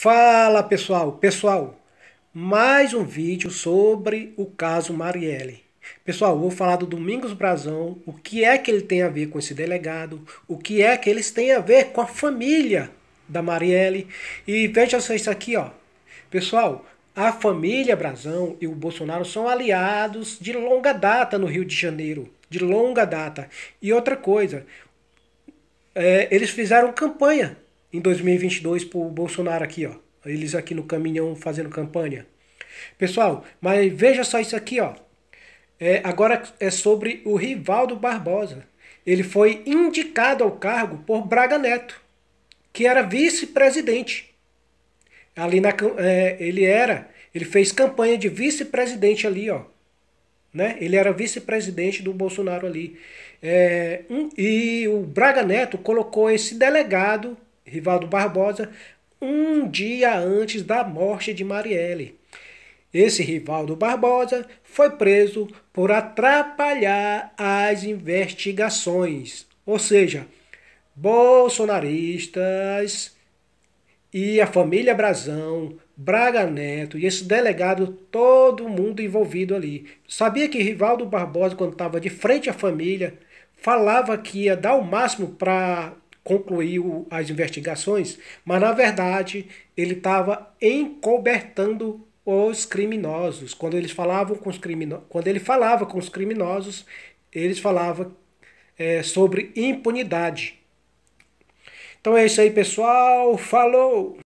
Fala pessoal, pessoal, mais um vídeo sobre o caso Marielle. Pessoal, vou falar do Domingos Brazão, o que é que ele tem a ver com esse delegado, o que é que eles têm a ver com a família da Marielle. E veja só isso aqui, ó. Pessoal, a família Brazão e o Bolsonaro são aliados de longa data no Rio de Janeiro, de longa data. E outra coisa, é, eles fizeram campanha em 2022 o Bolsonaro aqui, ó. Eles aqui no caminhão fazendo campanha. Pessoal, mas veja só isso aqui, ó. É, agora é sobre o Rivaldo Barbosa. Ele foi indicado ao cargo por Braga Neto, que era vice-presidente. Ali na é, ele era, ele fez campanha de vice-presidente ali, ó. Né? Ele era vice-presidente do Bolsonaro ali. É, um, e o Braga Neto colocou esse delegado Rivaldo Barbosa, um dia antes da morte de Marielle. Esse Rivaldo Barbosa foi preso por atrapalhar as investigações, ou seja, bolsonaristas e a família Brazão, Braga Neto e esse delegado, todo mundo envolvido ali. Sabia que Rivaldo Barbosa, quando estava de frente à família, falava que ia dar o máximo para concluiu as investigações, mas na verdade ele estava encobertando os criminosos. Quando eles falavam com os crimino, quando ele falava com os criminosos, eles falavam é, sobre impunidade. Então é isso aí, pessoal. Falou!